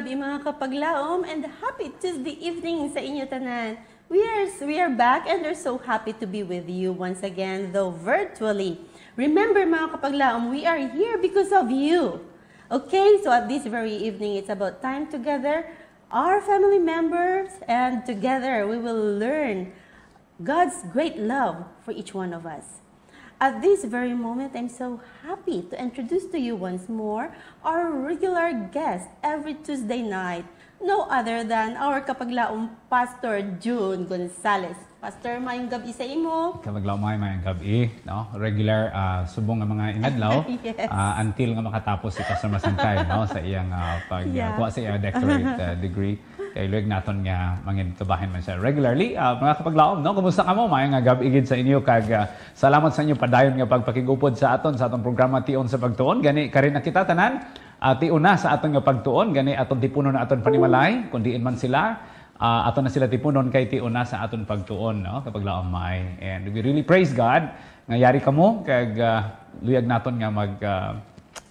gabi mga kapaglaom and happy Tuesday evening sa inyo tanan. We are, we are back and we're so happy to be with you once again, though virtually. Remember mga kapaglaom, we are here because of you. Okay, so at this very evening, it's about time together, our family members, and together we will learn God's great love for each one of us. At this very moment, I'm so happy to introduce to you once more our regular guest every Tuesday night, no other than our kapaglaong Pastor June Gonzalez. Pastor, mayong gabi sa imo. Kapaglaong may mayong gabi, no? Regular uh, subong nga mga inadlaw yes. uh, until nga makatapos si Pastor Masantay, no? Sa iyang uh, pag yeah. uh, sa iyang doctorate uh, degree. Kay Luig naton nga mangin kabahin man siya regularly. Uh, mga kapaglaom, no? Kumusta ka mo? nga agab igid sa inyo kag uh, salamat sa inyo padayon nga pagpakigupod sa aton sa atong programa Tion sa Pagtuon. Gani karin na kita tanan. Uh, tiuna sa aton nga pagtuon gani aton tipunon na aton panimalay Kundi man sila uh, aton na sila tipunon kay tiuna sa aton pagtuon no kapag laom may and we really praise God ngayari kamo kag uh, luyag naton nga mag uh,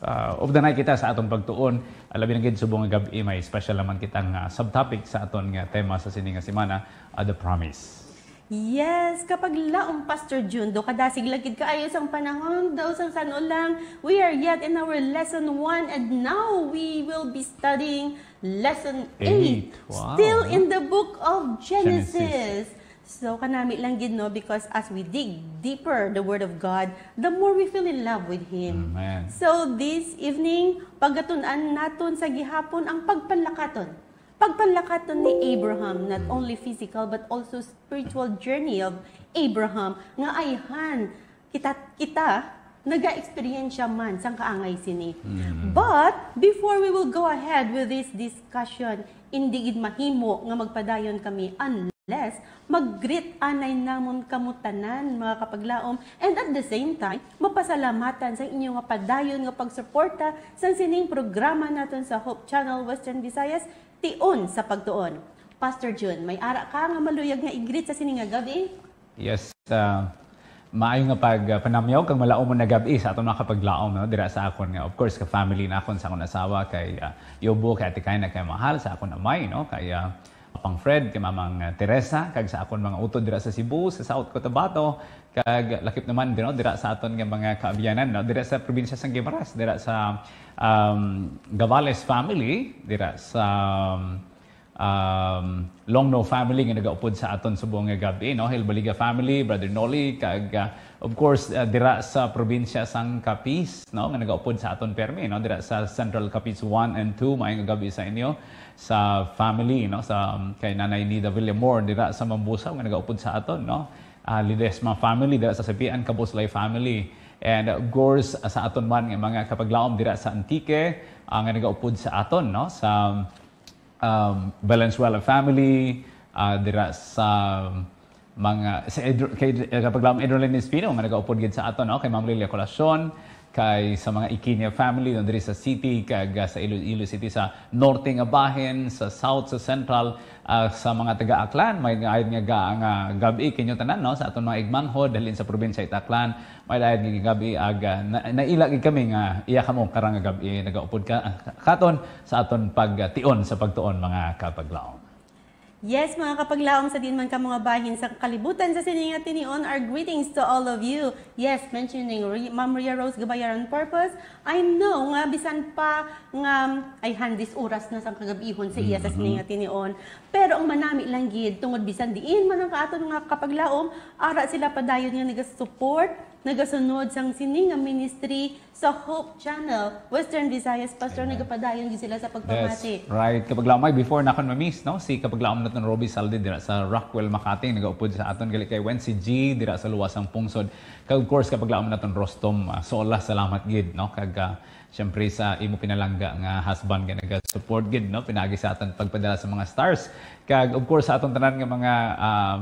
uh, of the night kita sa atong pagtuon Alabi na gid subong nga gabi may special naman kitang uh, subtopic sa aton nga tema sa sining nga semana uh, the promise Yes, kapag laong Pastor Jundo, kadasig lagid kaayo sang panahon daw sang sano lang. We are yet in our lesson 1 and now we will be studying lesson 8. Wow. Still in the book of Genesis. Genesis. So, kanami lang gid no because as we dig deeper the Word of God, the more we feel in love with Him. Amen. So, this evening, pagatunan naton sa gihapon ang pagpanlakaton. Pagpanlakaton ni Abraham, not hmm. only physical but also spiritual journey of Abraham, nga ayhan, kita, kita naga-experience man sang kaangay sini. Mm-hmm. But before we will go ahead with this discussion, indigid mahimo nga magpadayon kami unlike less, mag-greet anay namon kamutanan mga kapaglaom and at the same time mapasalamatan sa inyo nga padayon nga pagsuporta sa sining programa naton sa Hope Channel Western Visayas tiun sa pagtuon. Pastor June, may ara ka nga maluyag nga i-greet sa sining nga gabi? Yes, uh, maayo nga pag uh, panamyaw kang malaom mo na gabi sa ato mga kapaglaom no dira sa akon nga of course ka family na akon sa akong asawa kay uh, yobo kay ate kay na kay mahal sa akong amay no kay uh, Pang Fred, kay Mamang ah, Teresa, kag sa akon mga utod dira sa Cebu, sa South Cotabato, kag lakip naman dino dira sa aton nga mga kaabiyanan, no dira sa probinsya sang Gimaras, dira sa um, Gavales family, dira sa um, um, Longno family nga nagaupod sa aton subong nga gabi no Hilbaliga family brother Nolly kag uh, of course uh, dira sa probinsya sang Capiz no nga nagaupod sa aton permi no dira sa Central Capiz 1 and 2 maayong gabi sa inyo sa family no sa um, kay Nanay Nida Villamor dira sa Mambusa nga nagaupod sa aton no uh, ah, ma family dira sa Sapian Kabuslay family and of course sa aton man nga mga kapaglaom dira sa Antique uh, nga nagaupod sa aton no sa um, Valenzuela family uh, dira sa um, mga sa Edro, kay eh, kapaglaom Edrolin Espino nga nagaupod gid sa aton no kay Ma'am Lilia Colacion kay sa mga Ikinia family na diri sa city kag ah, sa Iloilo City sa norte nga bahin sa south sa central uh, sa mga taga Aklan may nga ayod nga ga, nga gabi kinyo tanan no sa aton mga igmanho dalhin sa probinsya Itaklan. Aklan may ayod nga gabi ag ah, na, naila gid kami nga iya kamo karang nga gabi nagaupod ka katon sa aton pagtion sa pagtuon mga kapaglaom Yes, mga kapaglaom sa din man ka mga bahin sa kalibutan sa sining at tinion, our greetings to all of you. Yes, mentioning Ma'am Maria Rose Gabayaran Purpose, I know nga bisan pa nga ay handis oras na sang kagabihon sa iya sa mm-hmm. sining at tinion. Pero ang manami lang gid tungod bisan diin man ang kaaton nga kapaglaom, ara sila padayon nga nagasupport nagasunod sang sininga ministry sa Hope Channel, Western Visayas. Pastor, Amen. nagapadayon gid sila sa pagpamati. Yes, right. Kapag lamay, before na miss no? Si kapag lamay natin Robbie Saldi dira sa Rockwell, Makati, nagaupod sa aton gali kay si G dira sa Luwasang Pungsod. Kag of course, kapag lamay natin Rostom uh, ah, Sola, salamat gid, no? Kag uh, syempre sa imo pinalangga nga husband nga nag-support gid, no? Pinagi sa aton pagpadala sa mga stars. Kag of course, sa aton tanan nga mga um,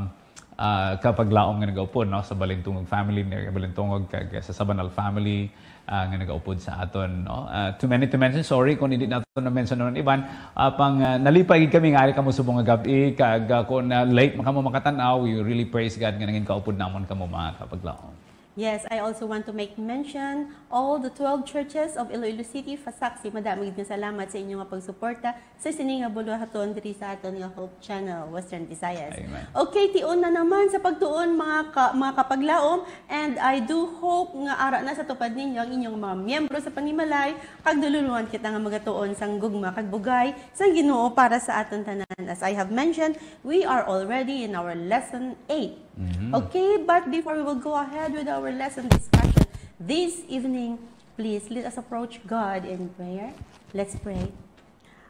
uh, kapag laong nga nagaupod no sa balintungog family ni balintungog kag sa Sabanal family uh, nga nagaupod sa aton no uh, too many to mention sorry kung hindi nato na mention noon iban uh, pang uh, nalipay gid kami nga ari kamo subong nga i kag uh, kung na uh, late makamo makatan-aw we really praise God nga nangin kaupod namon kamo mga kapag laom Yes, I also want to make mention all the 12 churches of Iloilo City, Fasaksi. Madami gid salamat sa inyong pagsuporta sa Sininga Buluhaton diri sa aton nga Hope Channel, Western Visayas. Amen. Okay, tion na naman sa pagtuon mga ka, mga kapaglaom and I do hope nga ara na sa tupad ninyo ang inyong mga miyembro sa panimalay kag dululuan kita nga magatuon sang gugma kag bugay sang Ginoo para sa aton tanan. As I have mentioned, we are already in our lesson 8 Mm-hmm. Okay, but before we will go ahead with our lesson discussion this evening, please let us approach God in prayer. Let's pray.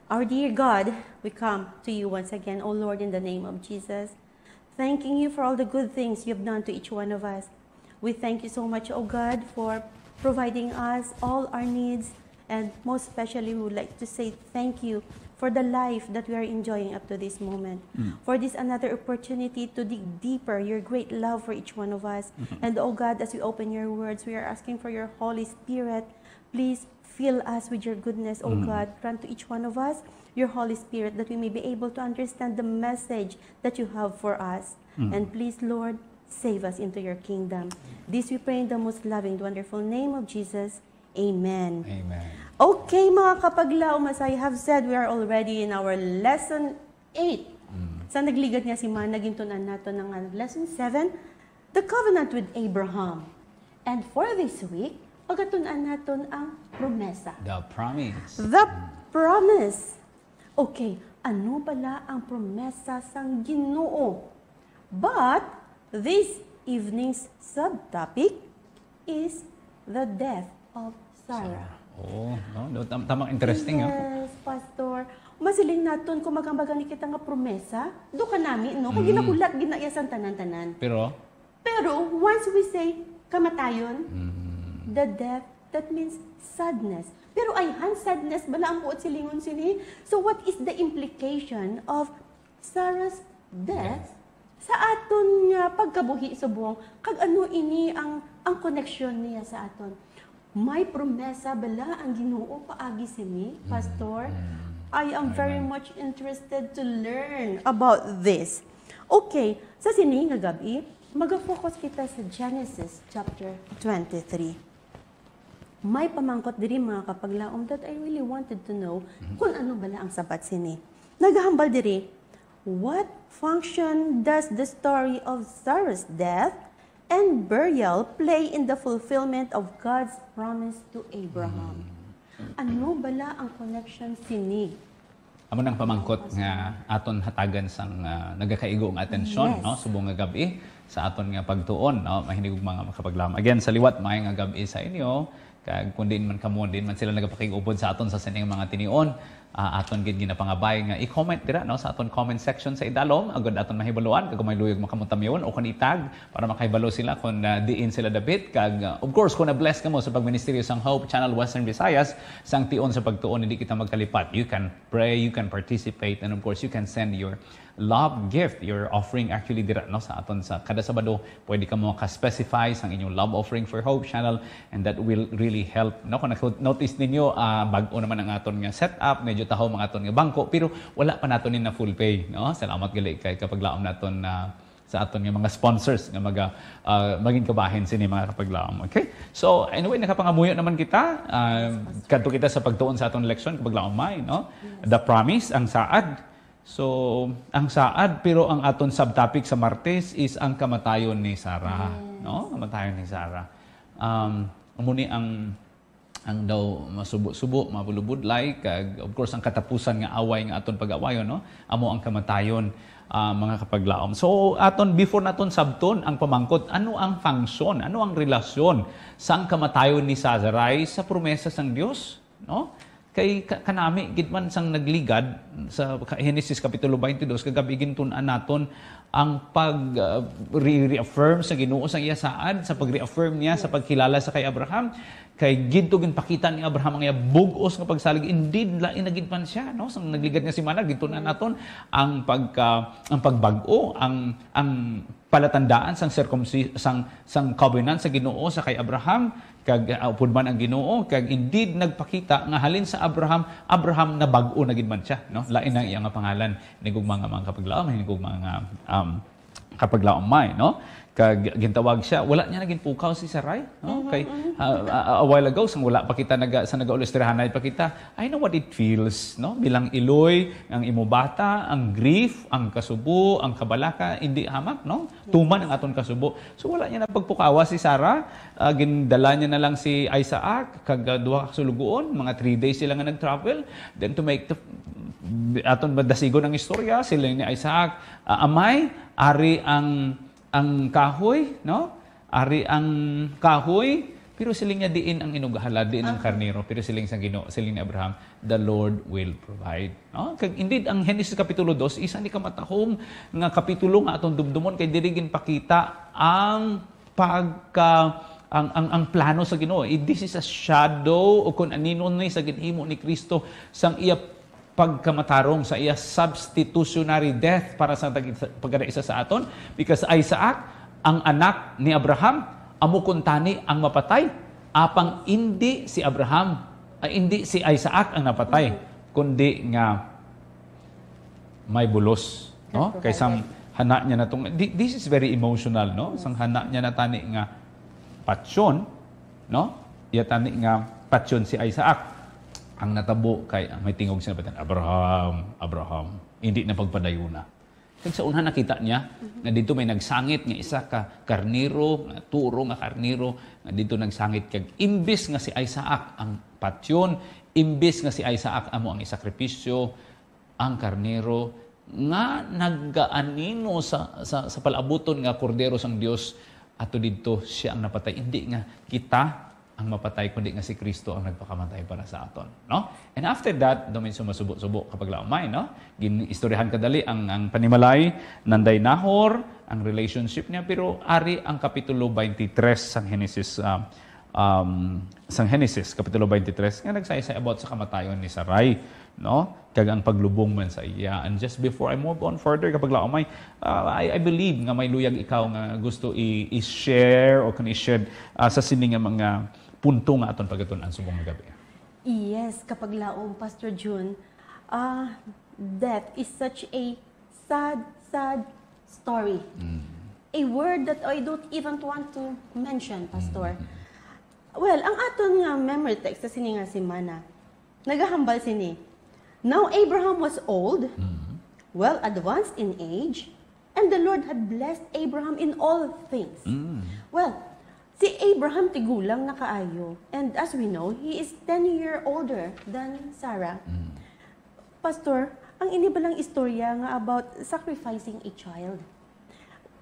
Our dear God, we come to you once again, O Lord, in the name of Jesus, thanking you for all the good things you've done to each one of us. We thank you so much, O God, for providing us all our needs, and most especially, we would like to say thank you for the life that we are enjoying up to this moment. Mm. For this another opportunity to dig deeper your great love for each one of us. Mm-hmm. And oh God, as we open your words, we are asking for your Holy Spirit. Please fill us with your goodness, oh mm. God. Grant to each one of us your Holy Spirit that we may be able to understand the message that you have for us. Mm. And please, Lord, save us into your kingdom. This we pray in the most loving, wonderful name of Jesus. Amen. Amen. Okay mga kapaglaumas, I have said we are already in our lesson 8. Mm. Sa nagligat niya si Man, naging tunan nato ng ah, lesson 7, the covenant with Abraham. And for this week, pagatunan naton ang promesa. The promise. The promise. Okay, ano pala ang promesa sang Ginoo? But this evening's subtopic is the death of Sarah. Sarah. Oo, no? no tam- tamang interesting, yes, ah. ha? Pastor. Masiling naton kung magambaga ni kita nga promesa. Do ka nami, no? Kung Mm. ginakulat, ginaiyasan tanan-tanan. Pero, Pero once we say kamatayon, mm, the death, that means sadness. Pero ayhan, sadness, bala ang buot silingon sini. So what is the implication of Sarah's death sa aton nga pagkabuhi sa buong? Kag ano ini ang ang connection niya sa aton? May promesa bala ang Ginoo paagi sa mi, pastor. Mm. I am very much interested to learn about this. Okay, sa sining nga gabi, mag-focus kita sa Genesis chapter 23. May pamangkot diri mga kapaglaom that I really wanted to know mm-hmm. kung ano bala ang sabat sini. Naghahambal diri, what function does the story of Sarah's death and burial play in the fulfillment of God's promise to Abraham. Mm-hmm. Ano bala ang connection sini? Amo nang pamangkot nga aton hatagan sang uh, ah, nagakaigo ang atensyon yes. no subong nga gabi sa aton nga pagtuon no mahinig og mga makapaglam. Again sa liwat may nga gabi sa inyo kag kun man kamo din man sila nagapakigupod sa aton sa sining mga tinion uh, aton gid ginapangabay nga i-comment dira no sa aton comment section sa idalom agud aton mahibaluan kag may luyog makamutamyon o itag para makahibalo sila kung uh, diin sila dapit kag uh, of course kun na-bless kamo sa pagministeryo sang Hope Channel Western Visayas sang tion sa pagtuon hindi kita magkalipat you can pray you can participate and of course you can send your love gift you're offering actually dira no sa aton sa kada Sabado pwede ka mo ka-specify sang inyong love offering for Hope channel and that will really help no kung notice ninyo uh, bag-o naman ang aton nga setup medyo taho mga aton nga bangko pero wala pa naton na full pay no salamat gali kay kapag laom naton na uh, sa aton nga mga sponsors nga mga uh, ah, maging kabahin sini mga kapaglaom okay so anyway nakapangamuyo naman kita uh, kadto kita sa pagtuon sa aton election kapaglaom mai no the promise ang saad So, ang saad pero ang aton subtopic sa Martes is ang kamatayon ni Sarah, mm. no? Kamatayon ni Sarah. Um, muni ang ang daw masubo-subo, mabulubudlay kag of course ang katapusan nga away nga aton pag-awayon, no? Amo ang kamatayon uh, mga kapaglaom. So aton before naton sabton ang pamangkot, ano ang function, ano ang relasyon sa ang kamatayon ni Sarah sa promesa sang Dios, no? kay kanami gid man sang nagligad sa Genesis kapitulo 22 kagabi gintunan naton ang pag uh, reaffirm sa Ginoo sang iya saad sa pag-reaffirm niya sa pagkilala sa kay Abraham kay gidto ginpakita ni Abraham ang iya bugos nga pagsalig indeed lain na man siya no sang nagligad niya si Manag gintunan naton ang pagka uh, ang pagbag-o ang ang palatandaan sang circumcision sang sang covenant sa Ginoo sa kay Abraham kag ah, upod man ang Ginoo kag indeed nagpakita nga halin sa Abraham Abraham na bag-o na gid man siya no lain ang iyang pangalan nigugma nga mga kapaglao nigugma nga um, kapaglaom may no kag gintawag siya wala niya naging pukaw si Saray no mm-hmm, kay uh, a, a while ago sang wala pa kita naga sa naga nagaulestrehanay pa kita i know what it feels no bilang iloy ang imo bata ang grief ang kasubo ang kabalaka hindi hamak no tuman ang aton kasubo so wala niya na pagpukawa si Sara uh, gindala niya na lang si Isaac kag uh, duha ka sulugoon mga 3 days sila nga nag-travel then to make the aton badasigon ang istorya sila ni Isaac uh, amay ari ang ang kahoy, no? Ari ang kahoy, pero siling niya diin ang inugahala, diin ang ah. karnero, pero siling sa Ginoo, siling ni Abraham, the Lord will provide. No? Kag indeed ang Genesis kapitulo 2 isa ni kamatahom nga kapitulo nga aton dumdumon kay diri pakita ang pagka ang, ang, ang plano sa Ginoo. Eh, this is a shadow o kung anino ni sa ginhimo ni Kristo sang iya pagkamatarong sa iya substitutionary death para sa pagkada isa sa aton because Isaac ang anak ni Abraham amo tani ang mapatay apang hindi si Abraham ay hindi si Isaac ang napatay kundi nga may bulos no kaysa hana niya na tong this is very emotional no sang hana niya na tani nga patyon no iya tani nga patyon si Isaac ang natabo kay may tingog sa patan Abraham Abraham hindi na pagpadayuna kag sa una nakita niya na dito may nagsangit nga isa ka karniro na turo nga karniro na dito nagsangit kag imbis nga si Isaac ang patyon imbis nga si Isaac amo ang isakripisyo ang karniro nga nagaanino sa sa, sa palabuton nga kordero sang Dios ato dito siya ang napatay hindi nga kita ang mapatay kundi nga si Kristo ang nagpakamatay para sa aton no and after that domin sumusubok-subok kapag laumay no ginistoryahan kadali ang ang panimalay nanday nahor ang relationship niya pero ari ang kapitulo 23 sang Genesis um, ah, um, sang Genesis kapitulo 23 nga nagsaysay about sa kamatayon ni Sarai no kag ang paglubong man sa iya and just before I move on further kapag laumay uh, I, I believe nga may luyag ikaw nga gusto i-share o kan i-share uh, sa sining mga punto nga aton pagatunan subong gabi. Yes, kapag laom, Pastor June, uh, ah, death is such a sad, sad story. Mm. A word that I don't even want to mention, Pastor. Mm. Well, ang aton nga memory text sa sini nga si Mana, nagahambal sini. Now Abraham was old, mm well advanced in age, and the Lord had blessed Abraham in all things. Mm. Well, Si Abraham tigulang na kaayo. And as we know, he is 10 year older than Sarah. Mm. Pastor, ang ini balang istorya nga about sacrificing a child.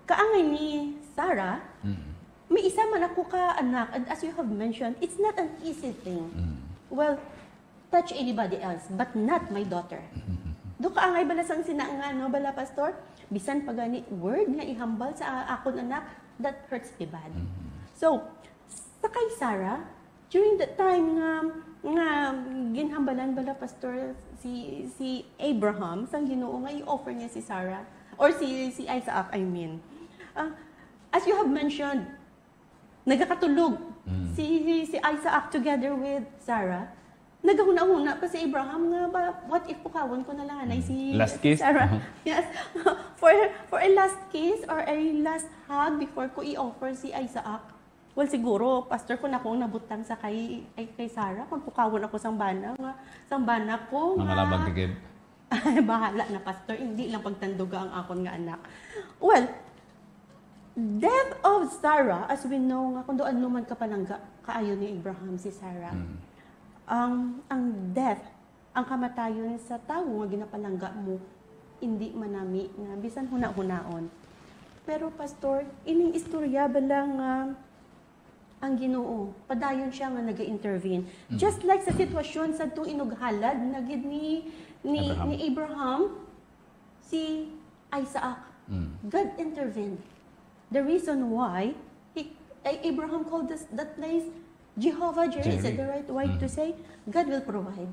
Kaangay ni Sarah, mm. may isa man ako ka anak and as you have mentioned, it's not an easy thing. Mm. Well, touch anybody else but not my daughter. Do kaangay bala sang sinanga no bala pastor? Bisan pagani word nga ihambal sa akon anak, that hurts the bad. mm So, sa kay Sarah, during that time nga, nga ginhambalan bala pastor si si Abraham sa Ginoo nga i-offer niya si Sarah or si si Isaac I mean. Uh, as you have mentioned, nagakatulog mm. si si Isaac together with Sarah. Nagahuna-huna pa si Abraham nga ba, what if pukawan ko na lang anay mm. si last kiss? Sarah. Uh-huh. Yes. for for a last kiss or a last hug before ko i-offer si Isaac Well, siguro, pastor ko na kung nabutang sa kay, ay, kay Sarah, magpukawan ako sa bana nga. Sa bana ko nga. Ang alabag digib. bahala na, pastor. Hindi lang pagtanduga ang akon nga anak. Well, death of Sarah, as we know nga, kung doon naman ka palangga, kaayon ni Abraham si Sarah. Mm. Ang, um, ang death, ang kamatayon sa tao nga ginapalangga mo, hindi manami nga, bisan huna-hunaon. Pero pastor, ining istorya ba lang uh, ang Ginoo padayon siya nga naga-intervene mm. just like sa sitwasyon sa tuong inughalad na ni ni Abraham. ni Abraham si Isaac mm. God intervened the reason why he, eh, Abraham called this, that place Jehovah Jireh is it the right way mm. to say God will provide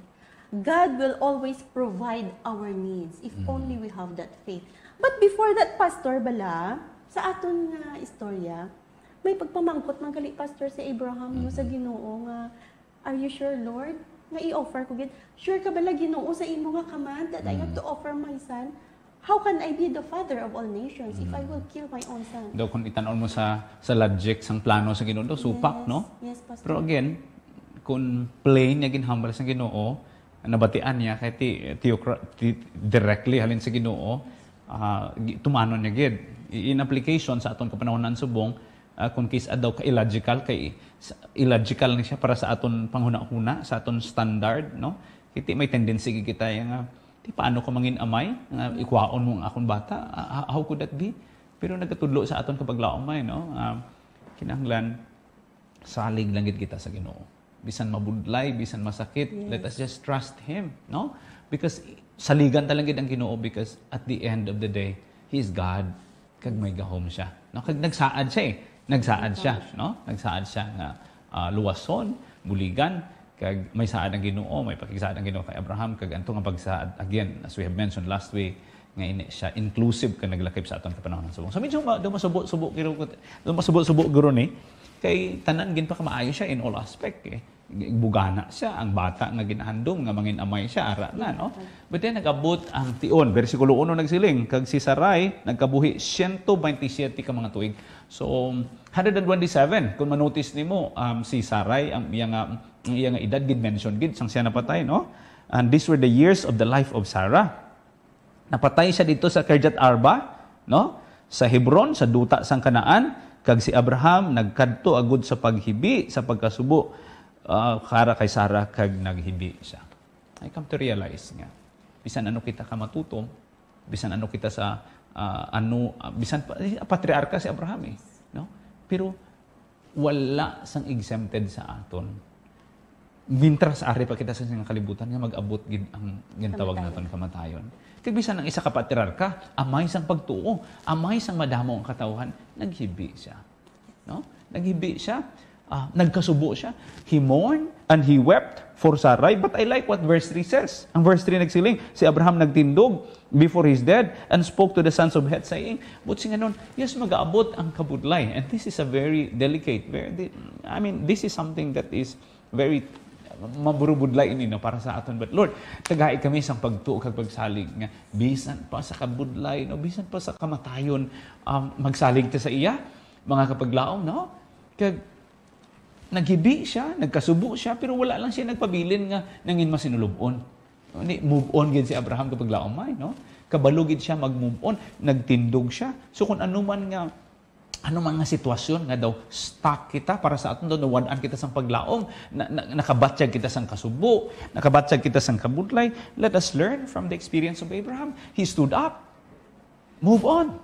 God will always provide our needs if mm. only we have that faith but before that pastor bala sa aton na uh, istorya may pagpamangkot man pastor si Abraham mm sa mm-hmm. Ginoo nga are you sure Lord nga i-offer ko gid sure ka bala Ginoo sa imo nga command that mm I have to mm-hmm. offer my son how can I be the father of all nations mm if I mm-hmm. will kill my own son? do kun itanon mo sa sa logic sang plano sa Ginoo, do supak, yes. no? Yes, Pastor. Pero again, kung plain niya ginhambal sa Ginoo, nabatian niya kay ti, theocra, ti directly halin sa Ginoo, uh, ah, tumanon niya gid. In application sa aton kapanahonan subong, uh, kung kisa ah, daw ka illogical kay illogical ni siya para sa aton panghuna-huna sa aton standard no kiti may tendency kita eh, nga ti paano ko mangin amay nga ikwaon mo ang akon bata uh, how could that be pero nagatudlo sa aton kapaglaom may no uh, kinahanglan salig langit kita sa Ginoo bisan mabudlay bisan masakit yes. let us just trust him no because saligan gid ang Ginoo because at the end of the day he is God kag may gahom siya no kag nagsaad siya eh Nagsaad siya, no? Nagsaad siya nga uh, luwason, buligan, kag may saad ang Ginoo, may pakisaad ang Ginoo kay Abraham kag antong nga pagsaad again as we have mentioned last week nga ini siya inclusive ka naglakip sa atong kapanahon sa subong. So medyo ma, do masubo-subo giro do masubo-subo guro ni kay tanan gin pa ka maayo siya in all aspect eh bugana siya ang bata nga ginahandom nga mangin amay siya ara na no but then nagabot ang tion bersikulo 1 nagsiling kag si Saray nagkabuhi 127 ka mga tuig so 127 um, kung manotice nimo um, si Saray ang iya nga iya nga edad gid mention gid sang siya napatay no and these were the years of the life of Sarah napatay siya dito sa Kerjat Arba no sa Hebron sa duta sang Kanaan kag si Abraham nagkadto agud sa paghibi sa pagkasubo uh, ah, kara kay Sarah kag naghibi siya. I come to realize nga, bisan ano kita ka matutom, bisan ano kita sa uh, ano, uh, bisan eh, patriarka si Abraham eh. No? Pero wala sang exempted sa aton. Mintras ari pa kita sa sing kalibutan nga mag-abot gid ang gintawag naton kamatayon. Kag bisan ang isa ka patriarka, amay sang pagtuo, amay sang madamo ang katawhan, naghibi siya. No? Naghibi siya Ah, nagkasubo siya. He mourned and he wept for Sarai. But I like what verse 3 says. Ang verse 3 nagsiling, si Abraham nagtindog before his dead and spoke to the sons of Heth saying, But si ganun, yes, mag-aabot ang kabudlay. And this is a very delicate, very, I mean, this is something that is very uh, maburubudlay ini no para sa aton but Lord tagay kami sa pagtuo kag pagsalig nga bisan pa sa kabudlay no bisan pa sa kamatayon um, magsalig ta sa iya mga kapaglaom no kag Nagibi siya, nagkasubo siya, pero wala lang siya nagpabilin nga nangin masinulubon. Ni move on gid si Abraham kapag laom may, no? Kabalugid siya mag-move on, nagtindog siya. So kung ano man nga ano mga sitwasyon nga daw stuck kita para sa aton daw nawadaan kita sang paglaom na, na, nakabatyag kita sang kasubo nakabatyag kita sang kabudlay let us learn from the experience of Abraham he stood up move on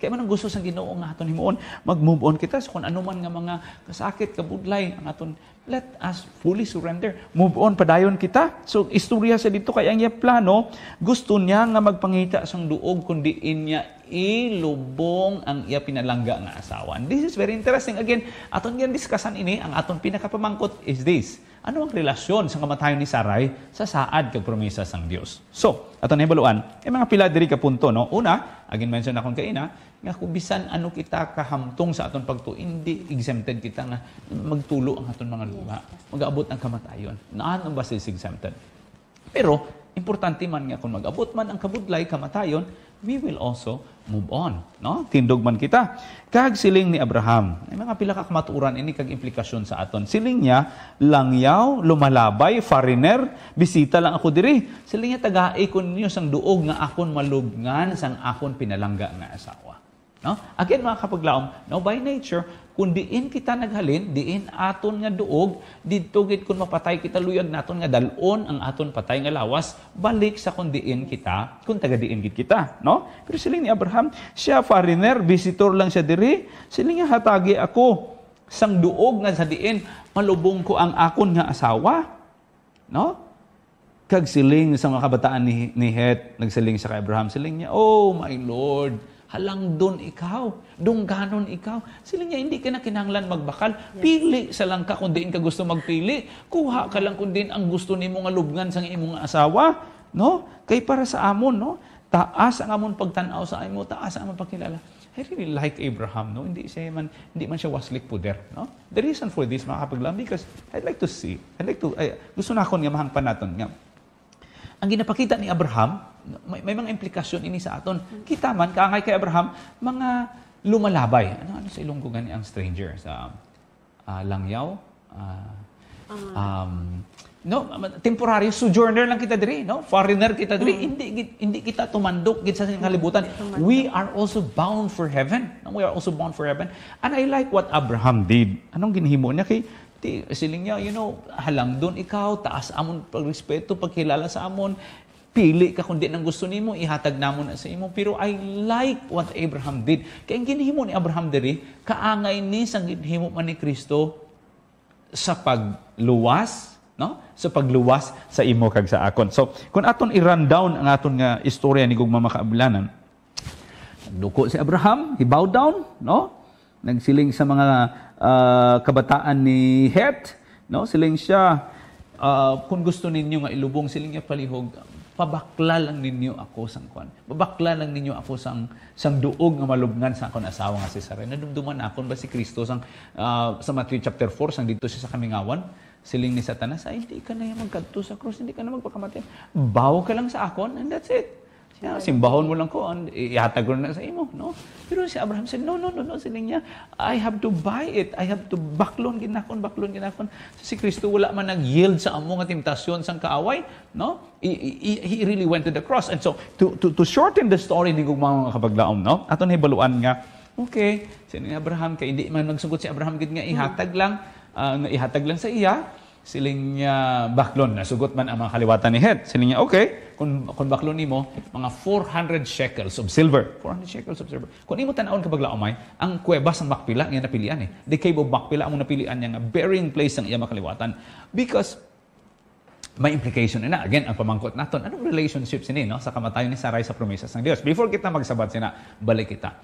kaya man ang gusto sa Ginoo nga aton himuon, mag-move on kita sa so, kung anuman nga mga kasakit, kabudlay ang aton let us fully surrender. Move on padayon kita. So istorya sa dito kay ang iya plano, gusto niya nga magpangita sang duog kundi inya ilubong ang iya pinalangga nga asawa. And this is very interesting. Again, aton yan diskasan ini, ang aton pinakapamangkot is this. Ano ang relasyon sa kamatayon ni Saray sa saad kag promesa sang Dios? So, aton hibaluan, may mga pila diri ka punto no. Una, again mention na akong kaina, nga kubisan ano kita kahamtong sa aton pagtuo hindi exempted kita nga magtulo ang aton mga luha mag-abot ang kamatayon naan ang basis exempted pero importante man nga kung mag-abot man ang kabudlay kamatayon we will also move on no tindog man kita kag siling ni Abraham ay mga pila ka kamaturan ini kag implikasyon sa aton siling niya langyaw lumalabay foreigner bisita lang ako diri siling niya tagai kun niyo sang duog nga akon malugngan sang akon pinalangga nga asawa No? Again mga kapaglaom, no, by nature, kung diin kita naghalin, diin aton nga duog, didto gid kun mapatay kita luyag naton nga dalon ang aton patay nga lawas, balik sa kung diin kita, kung taga diin gid kita, no? Pero sila ni Abraham, siya foreigner, visitor lang siya diri, sila nga hatagi ako sang duog nga sa diin, malubong ko ang akon nga asawa, no? Kag siling sa mga kabataan ni, ni Het, nagsiling siya kay Abraham, siling niya, "Oh my Lord, halang doon ikaw. Doon ganon ikaw. Sila niya, hindi ka na kinahanglan magbakal. Pili sa lang ka kung diin ka gusto magpili. Kuha ka lang kung diin ang gusto ni mong alubngan sa imong asawa. No? Kay para sa amon, no? Taas ang amon pagtanaw sa imo, taas ang amon pagkilala. I really like Abraham, no? Hindi siya man, hindi man siya waslik puder, no? The reason for this, mga kapaglam, because I'd like to see, I'd like to, ay, gusto na akong nga mahangpan natin, nga. Ang ginapakita ni Abraham, may, may mga implikasyon ini sa aton. Kita man, kaangay kay Abraham, mga lumalabay. Ano, ano sa ilong gani ang stranger? Sa uh, Langyaw? Uh, um, no, temporary sojourner lang kita diri, no? Foreigner kita diri. Mm. Hindi hindi kita tumandok gid sa kalibutan. We are also bound for heaven. We are also bound for heaven. And I like what Abraham did. Anong ginhimo niya kay ti siling niya, you know, halang doon ikaw, taas amon pagrespeto, pagkilala sa amon, pili ka kundi nang gusto nimo ihatag namo na sa imo pero I like what Abraham did kay ang ginhimo ni Abraham diri kaangay ni sang ginhimo man ni Kristo sa pagluwas no sa pagluwas sa imo kag sa akon so kun aton i-run down ang aton nga istorya ni gugma makaablanan duko si Abraham he bow down no nagsiling sa mga uh, kabataan ni Het no siling siya uh, kung gusto ninyo nga ilubong siling niya palihog pabakla lang ninyo ako sang kwan. Babakla lang ninyo ako sang sang duog nga malubngan sa akon asawa nga si Sarah. Nadumduman akon ba si Kristo sang uh, sa Matthew chapter 4 sang dito siya sa kamingawan siling ni Satanas, ay, hindi ka na magkadto sa cross, hindi ka na magpakamatay. Bawa ka lang sa akon, and that's it. Siya, simbahon mo lang ko, ihatag ko na sa imo. No? Pero si Abraham said, no, no, no, no, sila niya, I have to buy it. I have to baklon ginakon, baklon ginakon. So, si Kristo wala man nag-yield sa among temptasyon sang kaaway. No? He, he, he, really went to the cross. And so, to, to, to shorten the story, hindi ko mga kapaglaom, no? Ato na hibaluan nga, okay, si Abraham, kay hindi man nagsugot si Abraham, gid nga ihatag lang, uh, ihatag lang sa iya, siling niya uh, baklon nasugot man ang mga kaliwatan ni Het siling niya okay kun kun baklon nimo mga 400 shekels of silver 400 shekels of silver kun imo tan-awon kabag laumay ang kuweba sang Makpila nga napilian eh di kay Makpila ang napilian niya nga burying place ang iya makaliwatan because may implication na again ang pamangkot naton anong relationship sini no sa kamatayon ni Sarai sa promises ng Dios before kita magsabat sina balik kita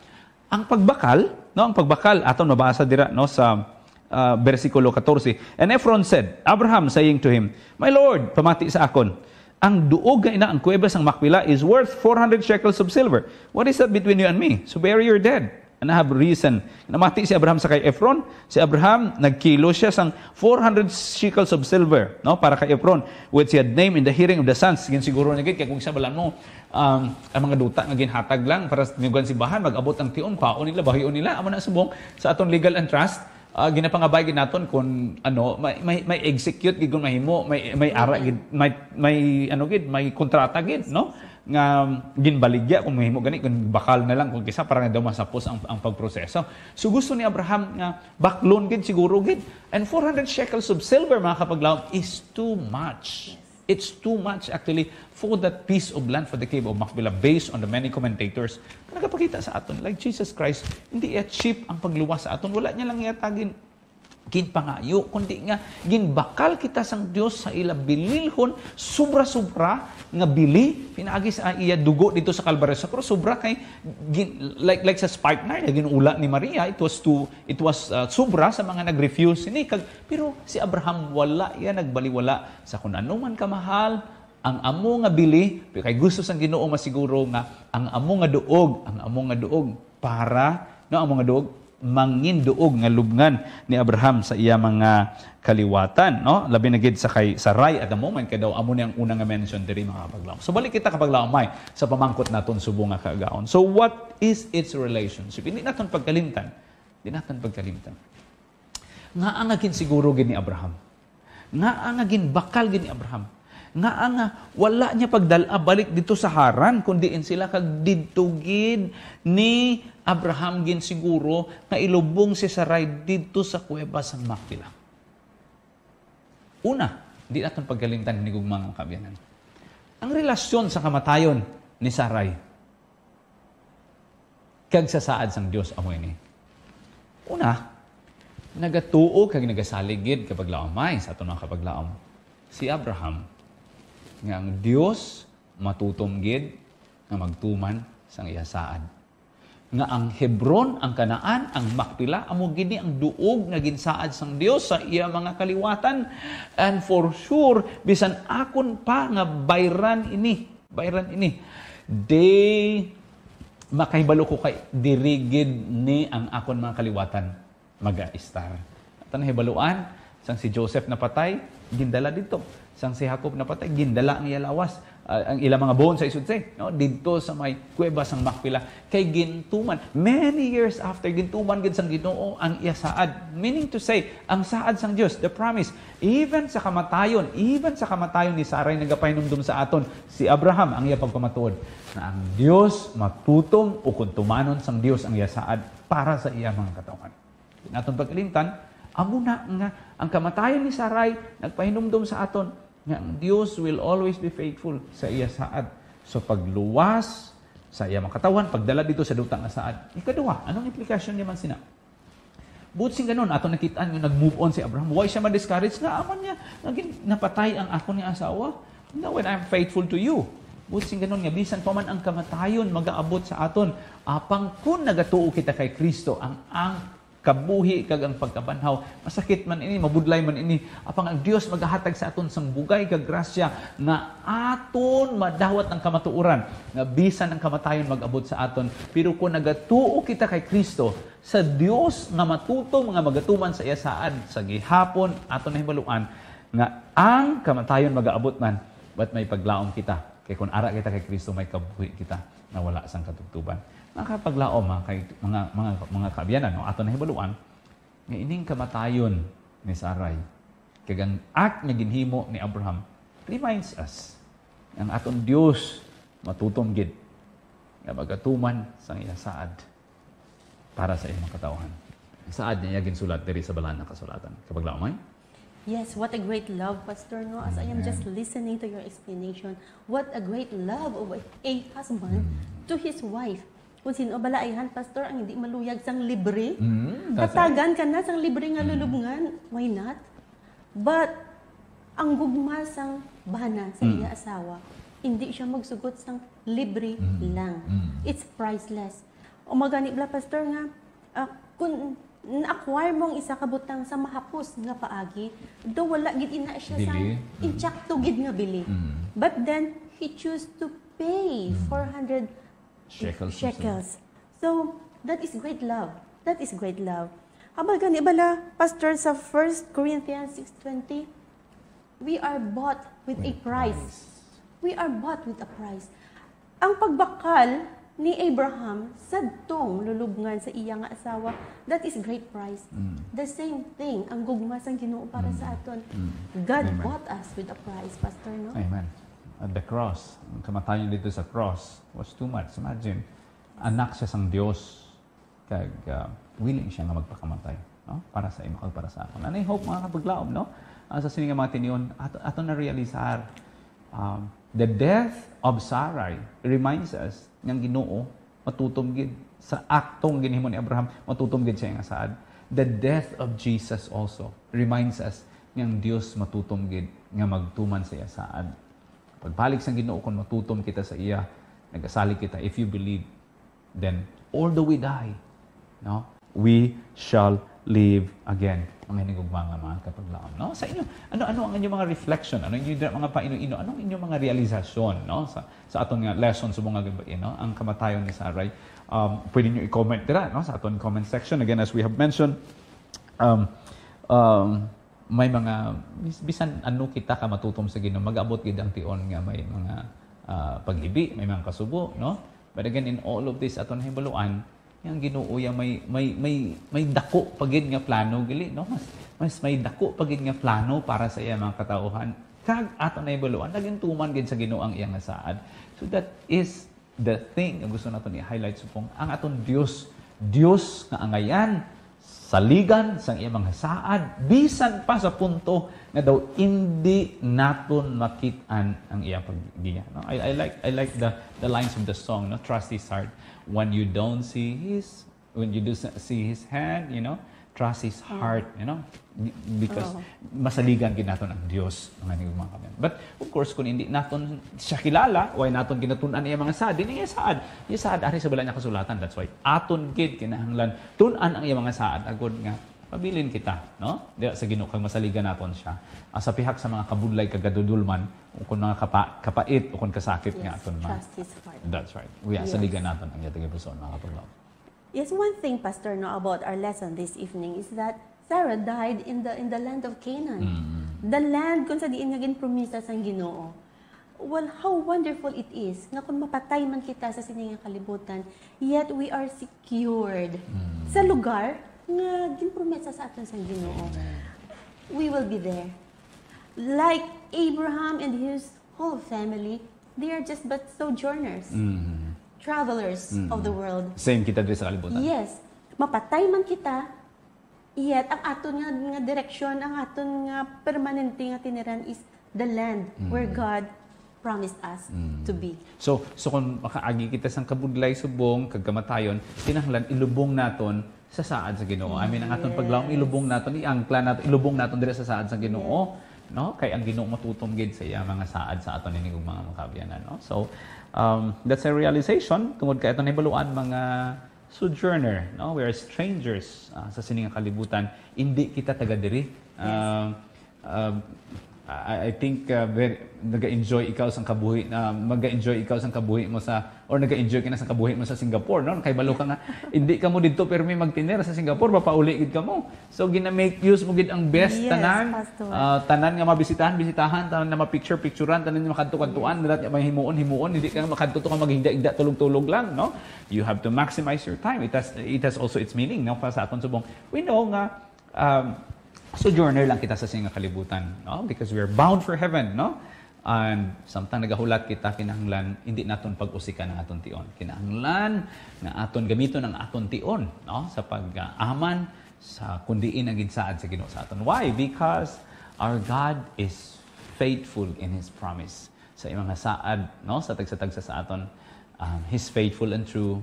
ang pagbakal no ang pagbakal aton mabasa dira no sa uh, versikulo 14. And Ephron said, Abraham saying to him, My Lord, pamati sa akon, ang duog na ang kuweba sang Makpila is worth 400 shekels of silver. What is that between you and me? So bury your dead. And I have reason. Namati si Abraham sa kay Ephron. Si Abraham, nagkilo siya sang 400 shekels of silver no, para kay Ephron, which he had named in the hearing of the sons. Sige siguro na gid, kaya kung sabalan mo, um, ang mga duta nga ginhatag lang para tinugan si Bahan, mag-abot ang tion, paon nila, bahion nila, amo na subong sa aton legal and trust uh, ginapangabay gid naton kung ano may may, may execute gid mahimo may may ara mm-hmm. gid may may ano gid may kontrata gid no nga ginbaligya kung mahimo gani kun bakal na lang kung kisa para na daw masapos ang, ang pagproseso so gusto ni Abraham nga back gid siguro gid and 400 shekels of silver mga kapaglaw is too much It's too much actually for that piece of land for the cave of Machpelah based on the many commentators na nagpakita sa aton. Like Jesus Christ, hindi yet cheap ang pagluwas sa aton. Wala niya lang yatagin Kin pangayo, kundi nga, ginbakal kita sang Dios sa ila bililhon, sobra-sobra nga bili, pinaagi sa iya dugo dito sa Kalbaryo sa krus, sobra kay, gin, like, like sa spark na, ula ni Maria, it was, to, it was uh, sobra sa mga nag-refuse ni kag, pero si Abraham wala, iya nagbaliwala sa kun ano man kamahal, ang amo nga bili, kay gusto sang Ginoo masiguro nga ang amo nga duog, ang amo nga duog para no ang nga duog manginduog nga lubngan ni Abraham sa iya mga kaliwatan no labi na gid sa kay sa Rai at the moment kay daw amo ni ang una nga mention diri mga paglaom so balik kita kapag laumay sa pamangkot naton subo nga kaagaon so what is its relationship hindi naton pagkalimtan hindi naton pagkalimtan nga ang naging siguro gid ni Abraham nga ang naging bakal gid ni Abraham nga ang wala niya pagdala balik dito sa haran kundi in sila kag didtugid ni Abraham gin siguro na ilubong si Sarai didto sa kuweba sa Makpila. Una, di natin paggalintan ni Gugmang mga kabyanan. Ang relasyon sa kamatayon ni Sarai, kag sasaad sang Dios amoy ni. Una, nagatuo kag nagasaligid kapag laomay sa ato nang kapag laom si Abraham nga ang Dios matutom gid na magtuman sang iyasaad nga ang Hebron, ang Kanaan, ang Makpila, amo gini ang duog nga ginsaad sang Dios sa iya mga kaliwatan. And for sure, bisan akon pa nga bayran ini, bayran ini. Day makahibalo ko kay dirigid ni ang akon mga kaliwatan mag-aistar. Tan hibaluan sang si Joseph napatay, gindala dito. Sang si Jacob napatay, gindala ang lawas uh, ang ilang mga bones sa isud no? Didto sa may kuweba sang Makpila kay gintuman many years after gintuman gid sang Ginoo ang iya saad. Meaning to say, ang saad sang Dios, the promise, even sa kamatayon, even sa kamatayon ni Saray nagapahinumdum sa aton si Abraham ang iya pagpamatuod na ang Dios matutom o tumanon sang Dios ang iya saad para sa iya mga katawan. Naton pag-ilimtan, amo na nga ang kamatayon ni Saray nagpahinumdom sa aton nga, hmm. Dios will always be faithful sa iya saad. So pagluwas sa iya makatawan, pagdala dito sa dutang nga saad. Ikaduha, anong implication niya man sina? But sing ganun, ato nakitaan yung nag-move on si Abraham. Why siya ma-discourage? Nga aman niya, naging napatay ang ako ni asawa. No, when I'm faithful to you. But sing ganun nga, bisan pa man ang kamatayon, mag-aabot sa aton. Apang kung nagatuo kita kay Kristo, ang ang kabuhi kag ang pagkabanhaw masakit man ini mabudlay man ini apang ang Dios magahatag sa aton sang bugay kag grasya nga aton madawat ang kamatuoran nga bisan ang kamatayon magabot sa aton pero kung nagatuo kita kay Kristo sa Dios na matuto mga magatuman sa iya saad sa gihapon aton nahibaluan nga ang kamatayon magaabot man but may paglaom kita kay kun ara kita kay Kristo may kabuhi kita na wala sang katugtuban nakapaglaom mga, kay, mga, mga, mga kaabyanan, ano ato na hibaluan, nga ining kamatayon ni Saray, kagang act nga ginhimo ni Abraham, reminds us, ang aton Dios matutom gid nga magatuman sang iya saad para sa imong katawhan. Saad niya ginsulat diri sa balaan ng kasulatan. Kapag laumay? Yes, what a great love, Pastor. No, as I am just listening to your explanation, what a great love of a husband mm. to his wife kung sino oh, balaihan, pastor, ang hindi maluyag sang libre. Mm, Katagan right. ka na sang libre nga lulubngan. Mm. Why not? But, ang gugma sang bana sa mm. iya asawa, hindi siya magsugot sang libre mm. lang. Mm. It's priceless. o magani bla pastor nga, uh, kung na-acquire mong isa ka butang sa mahapos nga paagi, do wala gid ina siya sa hmm. inchakto gid nga bili. Mm. But then he chose to pay mm. 400 shekels. Shekels. So, that is great love. That is great love. Habagan, ibala, pastor sa 1 Corinthians 6.20, we are bought with, with a price. price. We are bought with a price. Ang pagbakal ni Abraham sadtong lulubngan sa iyang asawa, that is great price. Mm. The same thing, ang gugmas ang ginoo para mm. sa aton. Mm. God Amen. bought us with a price, Pastor, no? Amen at the cross. Ang kamatayan dito sa cross was too much. Imagine, anak siya sang Diyos. Kag, uh, willing siya nga magpakamatay. No? Para sa imo, para sa ako. And I hope mga kapaglaom, no? Uh, sa sininga mga tiniyon, ato, ato na realisar um, the death of Sarai reminds us ng ginoo matutom gid sa aktong ginhimo ni Abraham matutom gid siya nga saad the death of Jesus also reminds us ng Dios matutom gid nga magtuman siya saad Pagpalig sa Ginoo kon matutom kita sa iya, nagasalig kita if you believe then all the way die, no? We shall live again. Ang hinigog mga mga kapaglaom, no? Sa inyo, ano-ano ang inyong mga reflection? Ano inyong mga paino-ino? Anong inyong mga realization no? Sa, sa nga uh, lesson sa mga gabi, no? Ang kamatayon ni Saray. Um, pwede niyo i-comment dira, no? Sa aton comment section. Again, as we have mentioned, um, um, may mga bisan ano kita ka matutom sa Ginoo mag-abot gid ang tion nga may mga uh, ah, paglibi, may mga kasubo, no? But again in all of this aton hibaluan yang Ginoo ya may may may may dako pagid nga plano gili, no? Mas mas may dako pagid nga plano para sa iya mga katauhan. Kag aton hibaluan naging tuman gid sa Ginoo ang iyang nasaad. So that is the thing gusto naton i-highlight supong ang aton Dios Dios nga angayan saligan sang imang hasaad bisan pa sa punto nga daw hindi naton makit-an ang iyang paggiya no I, I like I like the the lines of the song no trust his heart when you don't see his when you do see his hand you know trust His heart, you know? Because masaligan ginaton ang Dios mga mga kami. But of course kung hindi naton siya kilala, why naton ginatun-an mga sad, dinhi iya saad. Iya saad ari sa bala niya kasulatan. That's why aton gid kinahanglan tunan ang iya mga saad agod nga pabilin kita, no? Diya sa Ginoo kang masaligan naton siya. Ah, sa pihak sa mga kabudlay kagadudulman, kung mga kapa, kapait o kung kasakit yes, nga aton man. That's right. We yeah, saligan naton ang iya tigay mga kapatid. Yes, one thing, Pastor, no, about our lesson this evening is that Sarah died in the in the land of Canaan. Mm. The land kung sa diin nga ginpromisa sang Ginoo. Well, how wonderful it is na kung mapatay man kita sa siningang kalibutan, yet we are secured mm. sa lugar nga ginpromisa sa aton sang Ginoo. We will be there. Like Abraham and his whole family, they are just but sojourners. Mm travelers mm-hmm. of the mm. world. Same kita dito sa kalibutan. Yes. Mapatay man kita, yet ang aton nga, nga direksyon, ang aton nga permanente nga tiniran is the land mm-hmm. where God promised us mm. to be. So, so kung makaagi kita sa kabudlay subong, kagkamatayon, kinahanglan ilubong naton sa saad sa Ginoo. I mean, ang aton yes. paglaom ilubong naton, iangkla naton, ilubong naton dire sa saad sa Ginoo. Yes. No? Kay ang Ginoo matutom gid sa iya mga saad sa aton ini mga makabiyanan, no? So, um, that's a realization tungod kay atong nahibaluan mga sojourner, no? We are strangers uh, sa sining kalibutan. Hindi kita taga diri. Um, uh, uh, I, I think uh, very, nag-enjoy ikaw sa kabuhi na uh, mag-enjoy ikaw sa kabuhi mo sa or nag-enjoy ka na sa kabuhi mo sa Singapore no kay balo ka nga hindi ka mo didto may magtinera sa Singapore papauli gid ka mo so gina-make use mo gid ang best yes, tanan uh, tanan nga mabisitahan bisitahan tanan na ma-picture picturean tanan nga makadto-kadtuan yes. dili mahimuon himuon hindi ka makadto ka maghinda igda tulog-tulog lang no you have to maximize your time it has it has also its meaning no para sa aton subong we know nga um, sojourner lang kita sa singa kalibutan, no? Because we are bound for heaven, no? And samtang nagahulat kita, kinahanglan, hindi naton pag-usika ng aton tion. Kinahanglan na aton gamiton ang aton tion no? sa pag-aman sa kundiin ang ginsaad sa Ginoo sa aton. Why? Because our God is faithful in His promise. Sa imang saad, no? sa tagsa-tagsa sa aton, um, He's faithful and true.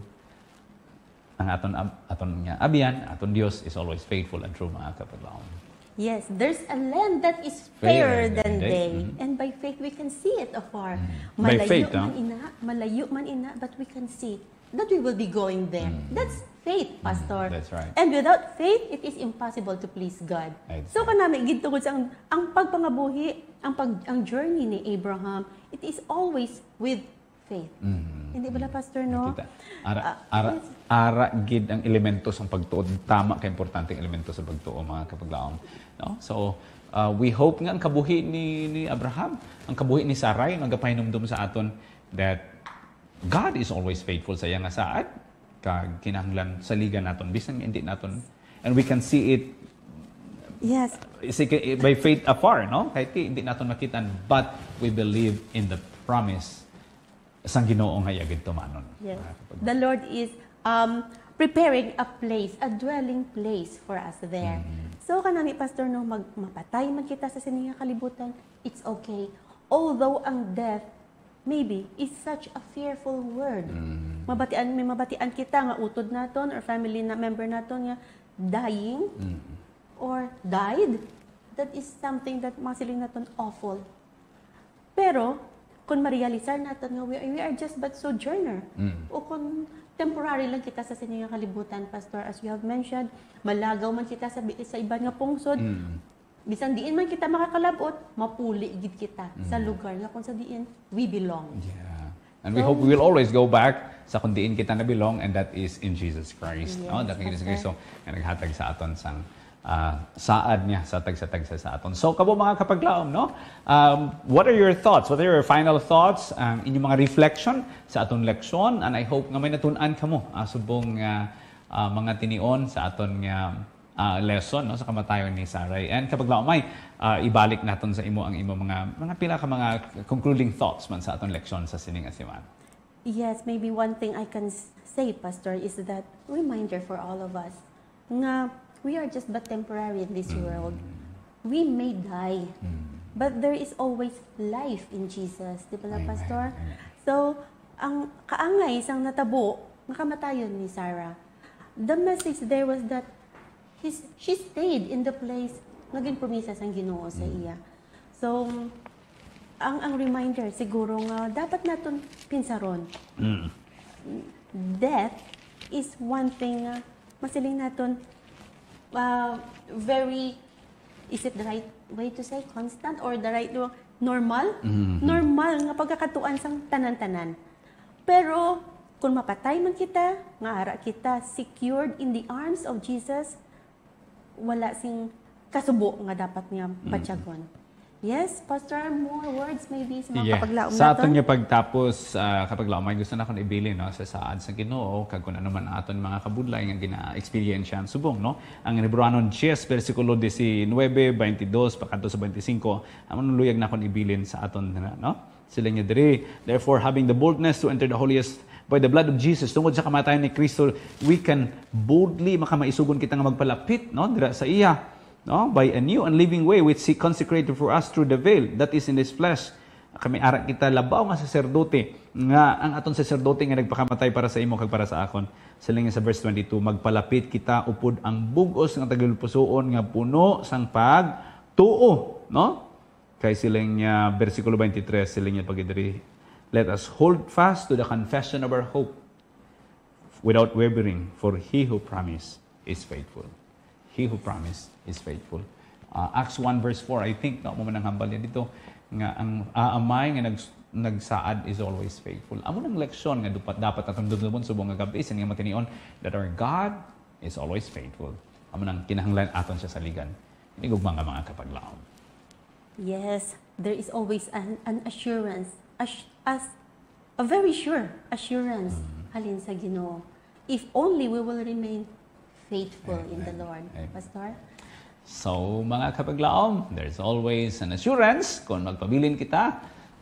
Ang aton, aton niya abiyan, aton Dios is always faithful and true, mga kapaglaon. Yes, there's a land that is fairer, than, than mm-hmm. they, mm -hmm. and by faith we can see it afar. Mm -hmm. Malayo by faith, man huh? ina, malayo man ina, but we can see that we will be going there. Mm -hmm. That's faith, mm-hmm. pastor. That's right. And without faith, it is impossible to please God. That's so kanami gid tungod sa ang, ang pagpangabuhi, ang pag ang journey ni Abraham, it is always with faith. Mm-hmm. Hindi ba mm-hmm. Pastor, no? Kita. Ara, ah, ara, ara, gid ang elemento sa pagtuod Tama ka importanteng elemento sa pagtuo, mga kapaglaom. No? So, uh, we hope nga ang kabuhi ni, ni Abraham, ang kabuhi ni Sarai, magapahinumdum sa aton that God is always faithful sa iya nga saad kag kinahanglan sa liga naton bisan hindi naton and we can see it Yes. By faith afar, no? Kahit hindi naton makitan but we believe in the promise sang Ginoo nga agad tumanon. Yes. The Lord is um, preparing a place, a dwelling place for us there. Mm-hmm. So kanami pastor no mag mapatay man kita sa sininga kalibutan, it's okay. Although ang death maybe is such a fearful word. Mm-hmm. Mabatian may mabatian kita nga utod naton or family na member naton nga dying mm-hmm. or died. That is something that masiling naton awful. Pero kung ma-realize natin nga we, we are just but sojourner. Mm. O kung temporary lang kita sa sinyong kalibutan, Pastor, as you have mentioned, malagaw man kita sa, sa iba nga pungsod, mm. bisan diin man kita makakalabot, mapuli gid kita mm. sa lugar nga kung sa diin we belong. Yeah. And so, we hope we will always go back sa kung diin kita na belong and that is in Jesus Christ. Yes, no? That is Kristo So, naghatag sa aton sang uh, saad niya sa tagsa-tagsa sa aton. So, kabo mga kapaglaom, no? Um, what are your thoughts? What are your final thoughts? Um, inyong mga reflection sa aton leksyon. And I hope nga may natunan ka mo uh, subong uh, uh, mga tinion sa aton nga uh, lesson no, sa kamatayon ni Saray. And kapaglaom, laumay, uh, ibalik naton sa imo ang imo mga, mga pila ka mga concluding thoughts man sa aton leksyon sa Sining Asiman. Yes, maybe one thing I can say, Pastor, is that reminder for all of us nga we are just but temporary in this world. We may die, but there is always life in Jesus. Di pala, Pastor? So, ang kaangay, isang natabo, nakamatayon ni Sarah. The message there was that his, she stayed in the place naging promisas ang ginoo sa mm. iya. So, ang ang reminder siguro nga dapat naton pinsaron. Mm. Death is one thing uh, masiling naton uh, very, is it the right way to say constant or the right way? Normal? Mm-hmm. Normal nga pagkakatuan sang tanan-tanan. Pero, kung mapatay man kita, nga ara kita, secured in the arms of Jesus, wala sing kasubo nga dapat niya batsyagon. Mm-hmm. Yes, Pastor, more words maybe sa mga yeah. kapaglaom Sa aton nga pagtapos, uh, ah, kapaglaomay, gusto na akong ibili no, sa saad sa ginoo, kag na naman aton mga kabudlay nga gina-experience ang subong. No? Ang Hebreanon 10, versikulo 19, 22, pakato sa 25, ang manuluyag na akong ibilin sa aton na. No? Sila nga diri, therefore having the boldness to enter the holiest by the blood of Jesus tungod sa kamatayan ni Kristo we can boldly makamaisugon kita nga magpalapit no dira sa iya no? by a new and living way which He consecrated for us through the veil that is in His flesh. Kami ara kita labaw nga saserdote nga ang aton saserdote nga nagpakamatay para sa imo kag para sa akon. Silingan sa verse 22, magpalapit kita upod ang bugos nga tagalpusoon nga puno sang pag tuo, no? Kay siling niya uh, 23 siling niya pagidiri. Let us hold fast to the confession of our hope without wavering, for he who promised is faithful. He who promised is faithful. Uh, Acts 1 verse 4, I think, na no, mo man ang hambal niya dito, nga ang aamay ah, nga nag, nagsaad is always faithful. Amo nang leksyon nga dapat dapat atong dumdumon subong nga gabi sa nga matinion that our God is always faithful. Amo nang kinahanglan aton siya sa ligan. Inigog mga mga kapaglaom. Yes, there is always an, an assurance, as, as a very sure assurance mm -hmm. alin sa Ginoo. If only we will remain faithful Amen. in the Lord. Amen. Pastor? So, mga kapaglaom, there's always an assurance kung magpabilin kita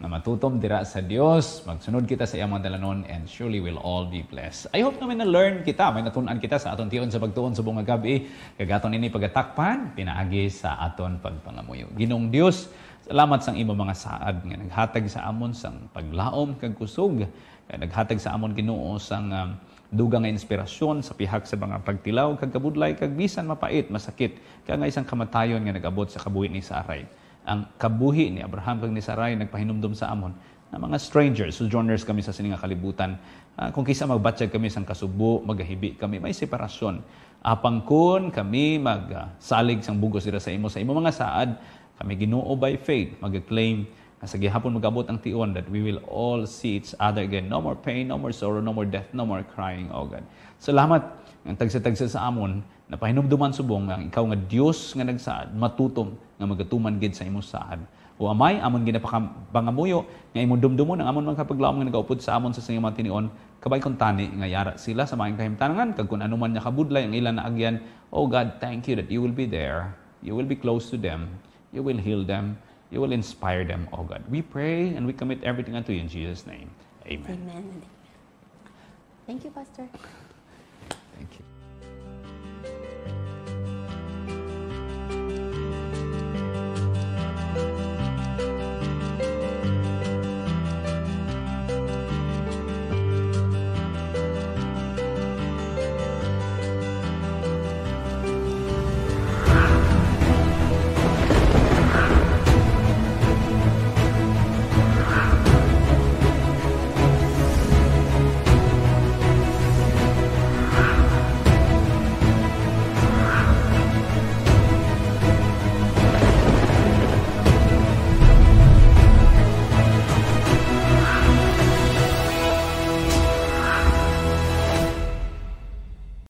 na matutom dira sa Dios, magsunod kita sa iyang dalanon, and surely we'll all be blessed. I hope namin na-learn kita, may natunan kita sa aton tion sa pagtuon sa bunga gabi, kagaton ini pagatakpan, pinaagi sa aton pagpangamuyo. Ginong Dios, salamat sang imo mga saad nga naghatag sa amon sang paglaom kag kusog, naghatag sa amon Ginoo sang um, dugang nga inspirasyon sa pihak sa mga pagtilaw kag kabudlay kag bisan mapait masakit kag nga isang kamatayon nga nagabot sa kabuhi ni Saray. Ang kabuhi ni Abraham kag ni Saray nagpahinumdom sa amon na mga strangers, so sojourners kami sa sininga kalibutan. Uh, kung kisa magbatsag kami sang kasubo, magahibi kami, may separasyon. Apang kun kami magsalig ah, uh, sang bugos dira sa imo sa imo mga saad, kami Ginoo by faith, mag-claim Ah, sa gihapon magabot ang tion that we will all see each other again. No more pain, no more sorrow, no more death, no more crying, O God. Salamat ang tagsa-tagsa sa amon na pahinumduman subong ang ikaw nga Dios nga nagsaad matutom nga magatuman gid sa imong saad. O amay amon ginapakabangamuyo nga imong dumdumon ang amon mga kapaglaom nga nagaupod sa amon sa singing matinion kabay kon tani nga yara sila sa mga kahimtangan kag kun anuman nya kabudlay ang ilan na agyan. Oh God, thank you that you will be there. You will be close to them. You will heal them you will inspire them, oh God. We pray and we commit everything unto you in Jesus' name. Amen. Amen. Thank you, Pastor. Thank you.